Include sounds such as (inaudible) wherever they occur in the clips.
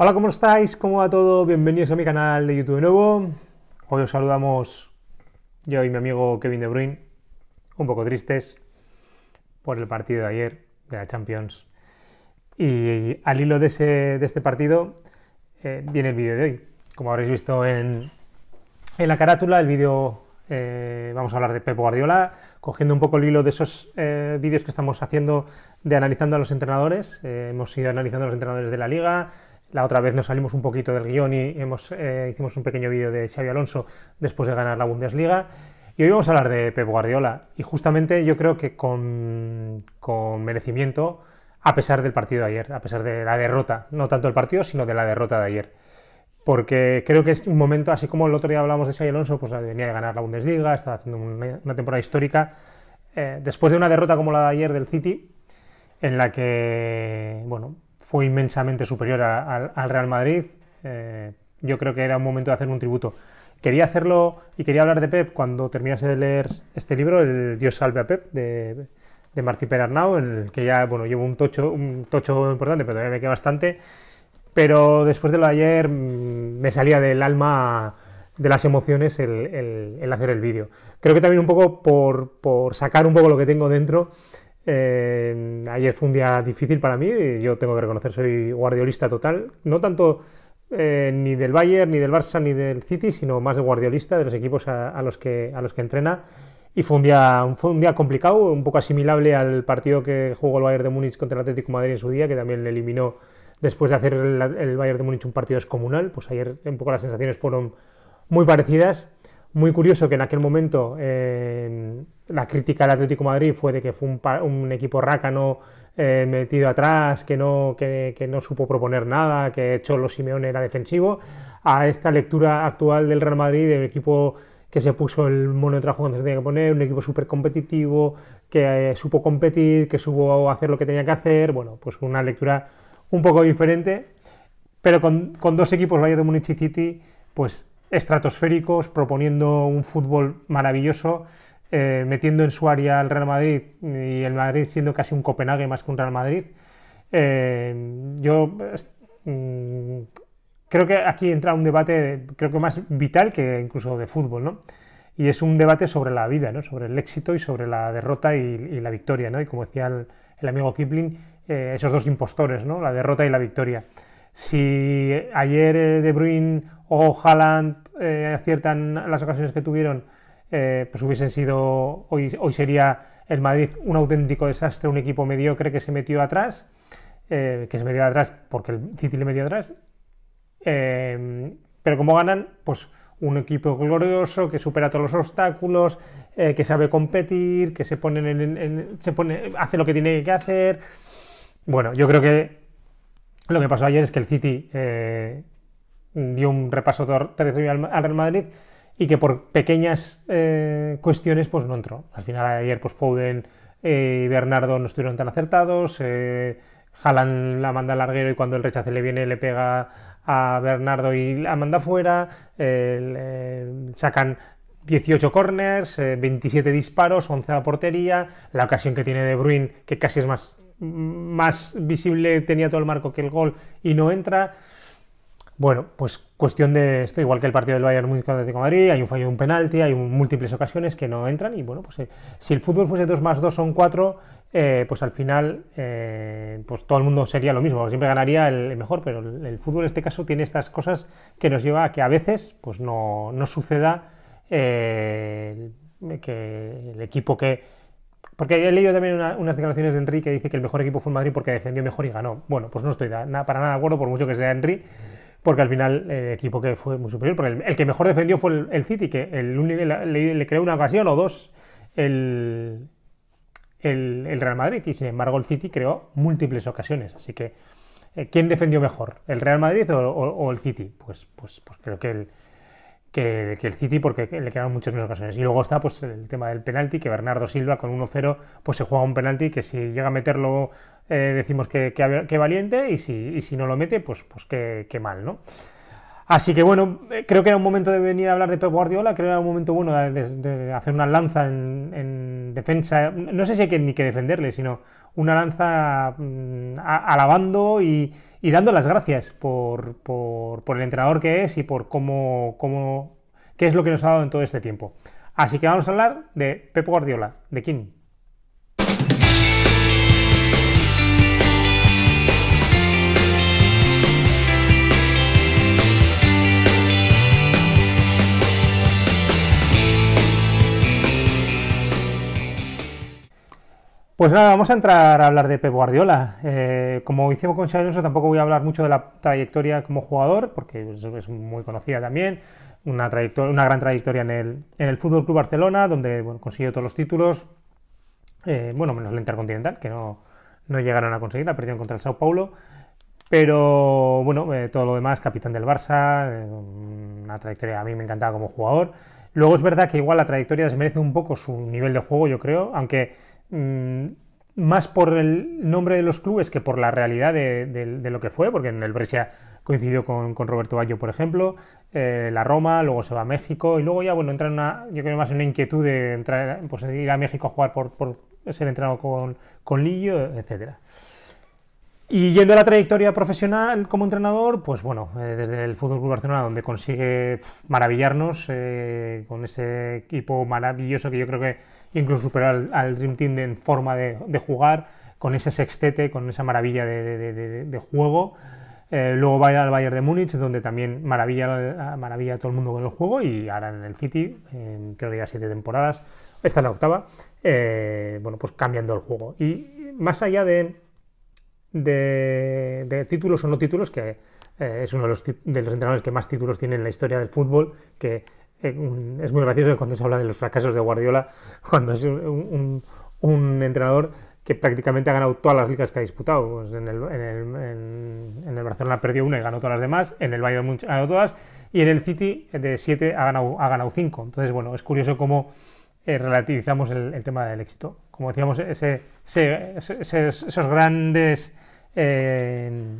Hola, ¿cómo estáis? ¿Cómo va todo? Bienvenidos a mi canal de YouTube de nuevo. Hoy os saludamos yo y mi amigo Kevin De Bruyne, un poco tristes por el partido de ayer de la Champions. Y al hilo de, ese, este partido eh, viene el vídeo de hoy. Como habréis visto en, la carátula, el vídeo eh, vamos a hablar de Pep Guardiola, cogiendo un poco el hilo de esos eh, vídeos que estamos haciendo de analizando a los entrenadores. hemos ido analizando a los entrenadores de la liga, la otra vez nos salimos un poquito del guión y hemos, eh, hicimos un pequeño vídeo de Xavi Alonso después de ganar la Bundesliga. Y hoy vamos a hablar de Pep Guardiola. Y justamente yo creo que con, con merecimiento, a pesar del partido de ayer, a pesar de la derrota, no tanto del partido, sino de la derrota de ayer. Porque creo que es un momento, así como el otro día hablamos de Xavi Alonso, pues venía de ganar la Bundesliga, estaba haciendo una, temporada histórica. Eh, después de una derrota como la de ayer del City, en la que, bueno, fue inmensamente superior al Real Madrid. Eh, yo creo que era un momento de hacer un tributo. Quería hacerlo y quería hablar de Pep cuando terminase de leer este libro, El Dios salve a Pep, de, de Martí Perarnau, en el que ya bueno, llevo un tocho, un tocho importante, pero todavía me queda bastante. Pero después de lo de ayer mm, me salía del alma de las emociones el, hacer el vídeo. Creo que también un poco por sacar un poco lo que tengo dentro Em, ayer fue un día difícil para mí, yo tengo que reconocer, soy guardiolista total, no tanto eh, ni del Bayern, ni del Barça, ni del City, sino más de guardiolista de los equipos a, los, que, a los que entrena. Y fue un, día, fue un día complicado, un poco asimilable al partido que jugó el Bayern de Múnich contra el Atlético de Madrid en su día, que también le eliminó después de hacer el, el Bayern de Múnich un partido descomunal. Pues ayer un poco las sensaciones fueron muy parecidas. Muy curioso que en aquel momento eh, la crítica al Atlético Madrid fue de que fue un, equipo rácano eh, metido atrás, que no, que, no supo proponer nada, que Cholo Simeón era defensivo, a esta lectura actual del Real Madrid, del equipo que se puso el mono de trabajo cuando se tenía que poner, un equipo súper competitivo, que eh, supo competir, que supo hacer lo que tenía que hacer, bueno, pues una lectura un poco diferente, pero con, con dos equipos, Bayern de Munich y City, pues estratosféricos, proponiendo un fútbol maravilloso, eh, metiendo en su área al Real Madrid y el Madrid siendo casi un Copenhague más que un Real Madrid. Eh, yo mm, creo que aquí entra un debate, creo que más vital que incluso de fútbol, Y es un debate sobre la vida, Sobre el éxito y sobre la derrota y, la victoria, ¿no? Y como decía el, amigo Kipling, eh, esos dos impostores, ¿no? La derrota y la victoria. Si ayer eh, De Bruyne o Haaland eh, aciertan las ocasiones que tuvieron, eh, pues hubiesen sido, hoy, hoy sería el Madrid un auténtico desastre, un equipo mediocre que se metió atrás, que se metió atrás porque el City le metió atrás, pero como ganan, pues un equipo glorioso que supera todos los obstáculos, que sabe competir, que se pone, en, se pone, hace lo que tiene que hacer. Bueno, yo creo que lo que pasó ayer es que el City eh, dio un repaso territorial al Real Madrid y que por pequeñas eh, cuestiones pues no entró. Al final ayer pues Foden eh, y Bernardo no estuvieron tan acertados, Jalan la manda al larguero y cuando el rechace le viene le pega a Bernardo y la manda fuera, sacan 18 corners, 27 disparos, 11 a portería, la ocasión que tiene De Bruyne que casi es más más visible tenía todo el marco que el gol y no entra. Bueno, pues cuestión de esto, igual que el partido del Bayern Múnich contra Atlético de Madrid, hay un fallo un penalti, hay múltiples ocasiones que no entran y bueno, pues eh, si el fútbol fuese 2 más 2 son 4, eh, pues al final eh, pues todo el mundo sería lo mismo, siempre ganaría el, mejor, pero el, fútbol en este caso tiene estas cosas que nos lleva a que a veces pues no, no suceda que el equipo que, porque he leído también unas declaraciones de Enrique que dice que el mejor equipo fue el Madrid porque defendió mejor y ganó. Bueno, pues no estoy para nada de acuerdo, por mucho que sea Enrique, porque al final el equipo que fue muy superior, el, que mejor defendió fue el, City, que el, le, le, creó una ocasión o dos el, Real Madrid, y sin embargo el City creó múltiples ocasiones. Así que, eh, ¿quién defendió mejor? ¿El Real Madrid o, o el City? Pues, pues, pues creo que el, que, el City porque le quedaron muchas menos ocasiones. Y luego está pues el tema del penalti, que Bernardo Silva con 1-0 pues se juega un penalti que si llega a meterlo eh, decimos que, que, valiente y si, y si no lo mete pues, pues que, mal, ¿no? Así que bueno, eh, creo que era un momento de venir a hablar de Pep Guardiola, creo que era un momento bueno de, hacer una lanza en, defensa. No sé si hay que, ni que defenderle, sino una lanza mm, alabando y, dando las gracias por, el entrenador que es y por cómo, qué es lo que nos ha dado en todo este tiempo. Así que vamos a hablar de Pep Guardiola, de quién. Pues nada, vamos a entrar a hablar de Pep Guardiola. Eh, como hicimos con Xavi Alonso, tampoco voy a hablar mucho de la trayectoria como jugador, porque es, muy conocida también. Una, una gran trayectoria en el, en Fútbol Club Barcelona, donde bueno, consiguió todos los títulos. Eh, bueno, menos la Intercontinental, que no, no llegaron a conseguir, la perdieron contra el Sao Paulo. Pero bueno, eh, todo lo demás, capitán del Barça, una trayectoria a mí me encantaba como jugador. Luego es verdad que igual la trayectoria desmerece un poco su nivel de juego, yo creo, aunque Mm, más por el nombre de los clubes que por la realidad de, lo que fue, porque en el Brescia coincidió con, Roberto Ballo, por ejemplo, eh, la Roma, luego se va a México y luego ya, bueno, entra en una, yo creo más una inquietud de entrar, pues, ir a México a jugar por, ser entrenado con, Lillo, etcétera. Y yendo a la trayectoria profesional como entrenador, pues bueno, eh, desde el Fútbol Club Barcelona, donde consigue maravillarnos eh, con ese equipo maravilloso que yo creo que incluso superar al, Dream Team en forma de, jugar, con ese sextete, con esa maravilla de, juego. Eh, luego va al Bayern de Múnich, donde también maravilla, maravilla a todo el mundo con el juego, y ahora en el City, creo que ya siete temporadas, esta es la octava, eh, bueno, pues cambiando el juego. Y más allá de, títulos o no títulos, que eh, es uno de los, de los, entrenadores que más títulos tiene en la historia del fútbol, que eh, es muy gracioso cuando se habla de los fracasos de Guardiola, (laughs) cuando es un, entrenador que prácticamente ha ganado todas las ligas que ha disputado. Pues en, el, en, el, en, Barcelona perdió una y ganó todas las demás, en el Bayern ha ganado todas, y en el City eh, de 7 ha ganado, ha ganado 5. Entonces, bueno, es curioso cómo eh, relativizamos el, tema del éxito. Como decíamos, esos grandes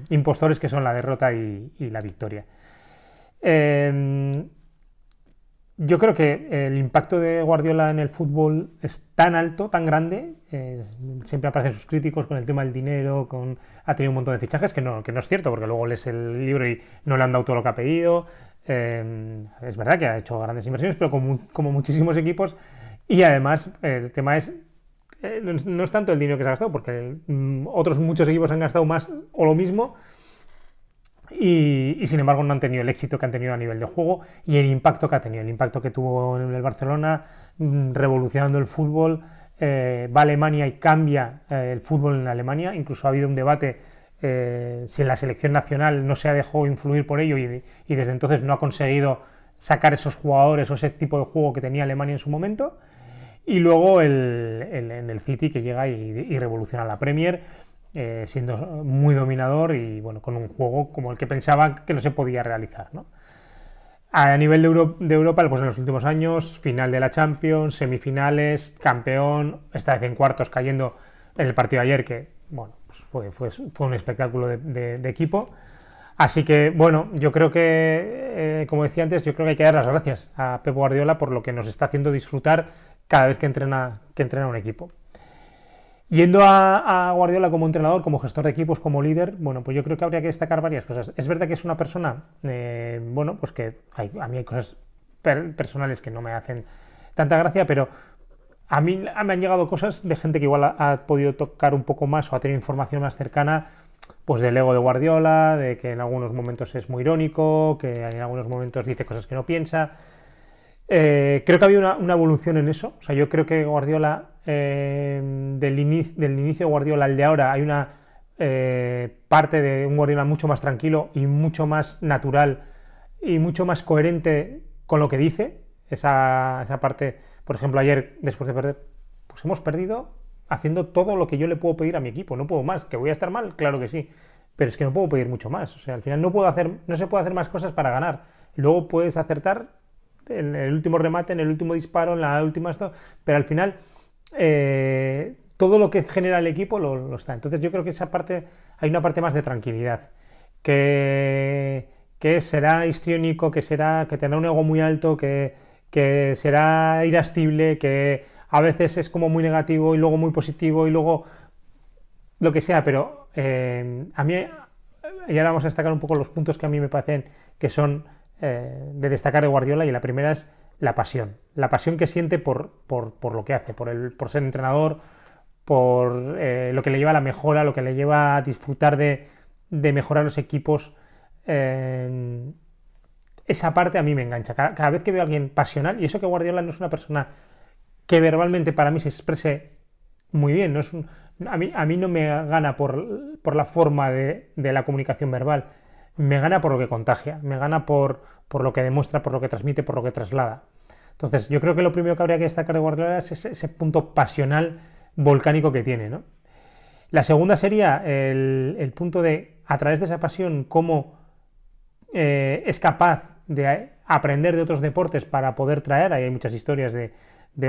impostores que son la derrota y, la victoria. Yo creo que el impacto de Guardiola en el fútbol es tan alto, tan grande, eh, siempre aparecen sus críticos con el tema del dinero, con ha tenido un montón de fichajes, que no, que no es cierto, porque luego lees el libro y no le han dado todo lo que ha pedido. Eh, es verdad que ha hecho grandes inversiones, pero como, muchísimos equipos. Y además el tema es, eh, no es tanto el dinero que se ha gastado, porque mm, otros muchos equipos han gastado más o lo mismo, y, sin embargo no han tenido el éxito que han tenido a nivel de juego y el impacto que ha tenido, el impacto que tuvo en el Barcelona mm, revolucionando el fútbol, eh, va a Alemania y cambia eh, el fútbol en Alemania, incluso ha habido un debate eh, si en la selección nacional no se ha dejado influir por ello y, desde entonces no ha conseguido sacar esos jugadores o ese tipo de juego que tenía Alemania en su momento, y luego en el City que llega y, y revoluciona la Premier eh, siendo muy dominador y bueno, con un juego como el que pensaba que no se podía realizar. ¿no? A nivel de, de, Europa, pues en los últimos años, final de la Champions, semifinales, campeón, esta vez en cuartos cayendo en el partido de ayer, que bueno, pues fue, fue, un espectáculo de, equipo. Así que bueno, yo creo que, eh, como decía antes, yo creo que hay que dar las gracias a Pep Guardiola por lo que nos está haciendo disfrutar cada vez que entrena, que entrena un equipo. Yendo a, Guardiola como entrenador, como gestor de equipos, como líder, bueno, pues yo creo que habría que destacar varias cosas. Es verdad que es una persona, eh, bueno, pues que a mí hay cosas personales que no me hacen tanta gracia, pero a mí me han llegado cosas de gente que igual ha, podido tocar un poco más o ha tenido información más cercana pues del ego de Guardiola, de que en algunos momentos es muy irónico, que en algunos momentos dice cosas que no piensa. Eh, creo que ha habido una, una, evolución en eso. O sea, yo creo que Guardiola Em, del, inicio, del inicio de Guardiola al de ahora hay una eh, parte de un Guardiola mucho más tranquilo y mucho más natural y mucho más coherente con lo que dice. Esa, esa parte, por ejemplo, ayer después de perder, pues hemos perdido haciendo todo lo que yo le puedo pedir a mi equipo, no puedo más, que voy a estar mal, claro que sí, pero es que no puedo pedir mucho más, o sea, al final no puedo hacer, no se puede hacer más cosas para ganar. Luego puedes acertar en el último remate, en el último disparo, en la última esto, pero al final eh, todo lo que genera el equipo lo, está. Entonces yo creo que esa parte, hay una parte más de tranquilidad, que, será histriónico, que, será, que tendrá un ego muy alto, que, será irascible, que a veces es como muy negativo y luego muy positivo y luego lo que sea, pero eh, a mí, y ahora vamos a destacar un poco los puntos que a mí me parecen que son eh, de destacar de Guardiola, y la primera es la pasión, la pasión que siente por, por, lo que hace, por, el, por ser entrenador, por eh, lo que le lleva a la mejora, lo que le lleva a disfrutar de, mejorar los equipos. Eh, esa parte a mí me engancha. Cada, vez que veo a alguien pasional, y eso que Guardiola no es una persona que verbalmente para mí se exprese muy bien, no es a, mí, a, mí, no me gana por, la forma de la comunicación verbal, me gana por lo que contagia, me gana por, por lo que demuestra, por lo que transmite, por lo que traslada. Entonces, yo creo que lo primero que habría que destacar de Guardiola es ese, punto pasional volcánico que tiene. La segunda sería el, punto de, a través de esa pasión, cómo eh, es capaz de aprender de otros deportes para poder traer, hay muchas historias de,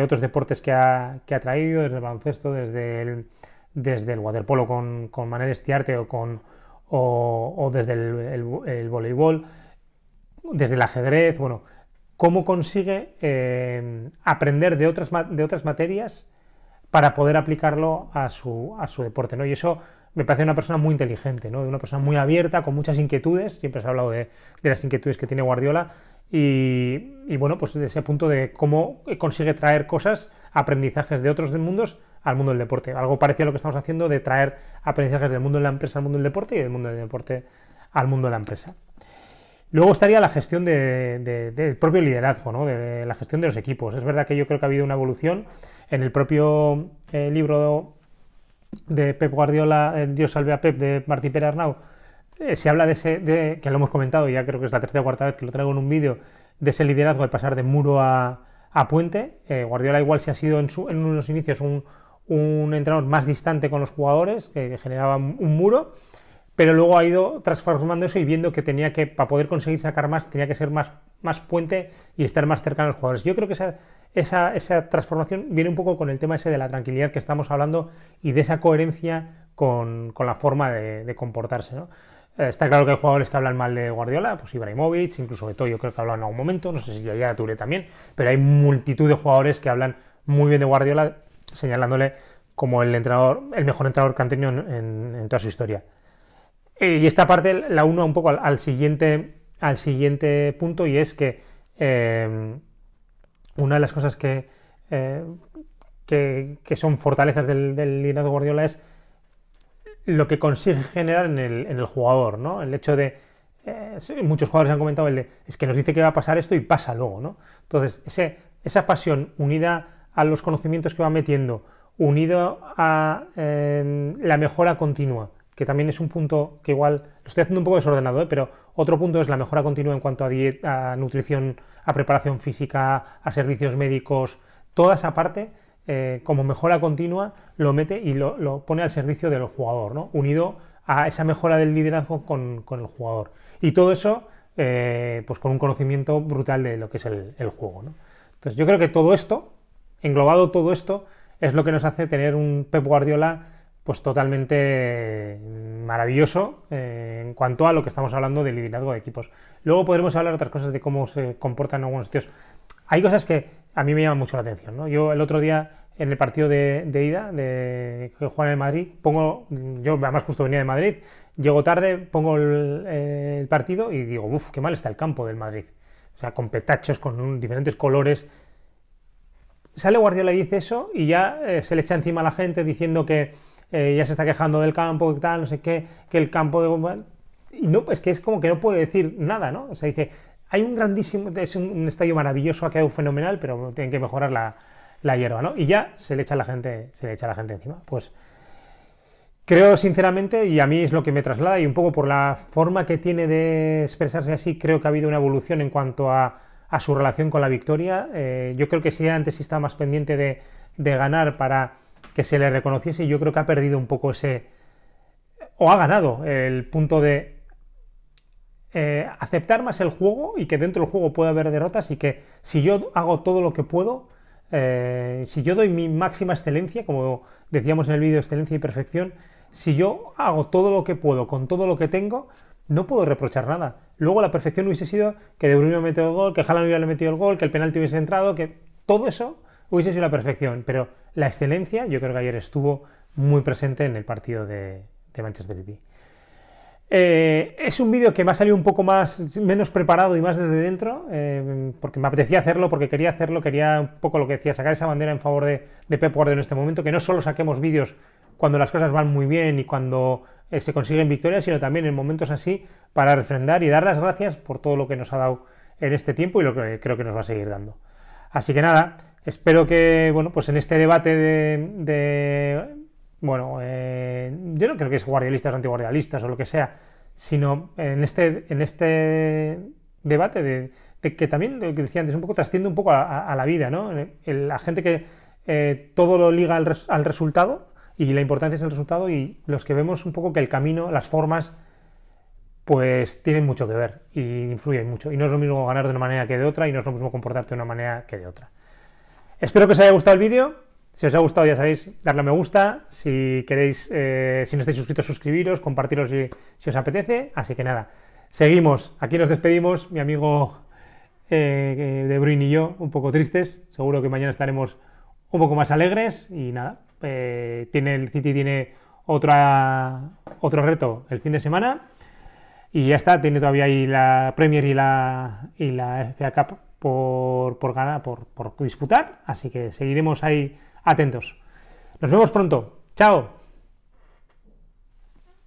otros deportes que ha, traído, desde el baloncesto, desde el, desde el waterpolo con, con Manel Estiarte o con, o, desde el, voleibol, desde el ajedrez, bueno, cómo consigue eh, aprender de otras, de otras materias para poder aplicarlo a su, a su deporte, ¿no? Y eso me parece una persona muy inteligente, ¿no? Una persona muy abierta, con muchas inquietudes, siempre se ha hablado de, las inquietudes que tiene Guardiola, y, bueno, pues de ese punto de cómo consigue traer cosas, aprendizajes de otros mundos al mundo del deporte. Algo parecido a lo que estamos haciendo de traer aprendizajes del mundo de la empresa al mundo del deporte y del mundo del deporte al mundo de la empresa. Luego estaría la gestión de, del propio liderazgo, ¿no? de, la gestión de los equipos. Es verdad que yo creo que ha habido una evolución. En el propio eh, libro de Pep Guardiola, eh, Dios salve a Pep, de Martí Pérez Arnau eh, se habla de ese, que lo hemos comentado, ya creo que es la tercera o cuarta vez que lo traigo en un vídeo, de ese liderazgo de pasar de muro a, puente. Guardiola igual si ha sido en, su, en unos inicios un, un entrenador más distante con los jugadores, que generaba un muro, pero luego ha ido transformando eso y viendo que tenía que, para poder conseguir sacar más, tenía que ser más, más puente y estar más cercano a los jugadores. Yo creo que esa, esa, transformación viene un poco con el tema ese de la tranquilidad que estamos hablando y de esa coherencia con, con la forma de, comportarse, eh, Está claro que hay jugadores que hablan mal de Guardiola, pues Ibrahimovic, incluso de yo creo que hablaba en algún momento, no sé si ya Touré también, pero hay multitud de jugadores que hablan muy bien de Guardiola señalándole como el entrenador, el mejor entrenador que tenido en, toda su historia. Eh, y esta parte la uno un poco al, siguiente, al siguiente punto y es que eh, una de las cosas eh, que, que, son fortalezas del, del liderazgo Guardiola es lo que consigue generar en el, jugador, ¿no? El hecho de, muchos jugadores han comentado el de, es que nos dice que va a pasar esto y pasa luego, ¿no? Entonces, ese, esa pasión unida a los conocimientos que va metiendo, unido a em, la mejora continua, que también es un punto que igual, lo estoy haciendo un poco desordenado, ¿eh? pero otro punto es la mejora continua en cuanto a, dieta, nutrición, a preparación física, a servicios médicos, toda esa parte eh, como mejora continua lo mete y lo, pone al servicio del jugador, ¿no? unido a esa mejora del liderazgo con, el jugador. Y todo eso eh, pues con un conocimiento brutal de lo que es el, juego. Entonces yo creo que todo esto englobado todo esto, es lo que nos hace tener un Pep Guardiola pues totalmente mm, maravilloso eh, en cuanto a lo que estamos hablando de liderazgo de equipos. Luego podremos hablar otras cosas de cómo se comportan algunos sitios. Hay cosas que a mí me llaman mucho la atención. ¿no? Yo el otro día en el partido de, ida de que juegan en Madrid, pongo, mm, yo además justo venía de Madrid, llego tarde, pongo el, eh, partido y digo, uff, qué mal está el campo del Madrid. O sea, con petachos, con diferentes colores, sale Guardiola y dice eso y ya eh, se le echa encima a la gente diciendo que eh, ya se está quejando del campo, que tal, no sé qué, que el campo... De... Y no, pues que es como que no puede decir nada, ¿no? O sea, dice, hay un grandísimo, es un, estadio maravilloso, ha quedado fenomenal, pero tienen que mejorar la, la, hierba, ¿no? Y ya se le echa la gente, se le echa la gente encima. Pues creo sinceramente, y a mí es lo que me traslada, y un poco por la forma que tiene de expresarse así, creo que ha habido una evolución en cuanto a a su relación con la victoria. Eh, yo creo que si antes estaba más pendiente de, ganar para que se le reconociese, yo creo que ha perdido un poco ese, o ha ganado el punto de eh, aceptar más el juego y que dentro del juego pueda haber derrotas y que si yo hago todo lo que puedo, eh, si yo doy mi máxima excelencia, como decíamos en el vídeo excelencia y perfección, si yo hago todo lo que puedo con todo lo que tengo, no puedo reprochar nada. Luego la perfección hubiese sido que De Bruyne hubiera metido el gol, que Haaland hubiera metido el gol, que el penalti hubiese entrado, que todo eso hubiese sido la perfección. Pero la excelencia, yo creo que ayer estuvo muy presente en el partido de, Manchester City. Eh, es un vídeo que me ha salido un poco más, menos preparado y más desde dentro, eh, porque me apetecía hacerlo, porque quería hacerlo, quería un poco lo que decía, sacar esa bandera en favor de, de Pep Guardiola en este momento, que no solo saquemos vídeos cuando las cosas van muy bien y cuando eh, se consiguen victorias, sino también en momentos así para refrendar y dar las gracias por todo lo que nos ha dado en este tiempo y lo que creo que nos va a seguir dando. Así que nada, espero que, bueno, pues en este debate de, bueno, eh, yo no creo que es guardialistas o antiguardialistas o lo que sea, sino en este, en este debate de, que también, lo que decía antes, un poco trasciende un poco a, la vida, ¿no? la gente que eh, todo lo liga al, al resultado, y la importancia es el resultado y los que vemos un poco que el camino, las formas, pues tienen mucho que ver y influyen mucho. Y no es lo mismo ganar de una manera que de otra y no es lo mismo comportarte de una manera que de otra. Espero que os haya gustado el vídeo. Si os ha gustado, ya sabéis, darle a me gusta. Si queréis, eh, si no estáis suscritos, suscribiros, compartiros si, si, os apetece. Así que nada, seguimos. Aquí nos despedimos, mi amigo eh, De Bruyne y yo, un poco tristes. Seguro que mañana estaremos un poco más alegres. Y nada, eh, tiene, el City tiene otro reto el fin de semana. Y ya está, tiene todavía ahí la Premier y la, y la FA Cup por, por ganar, por, por disputar. Así que seguiremos ahí atentos. Nos vemos pronto. Chao.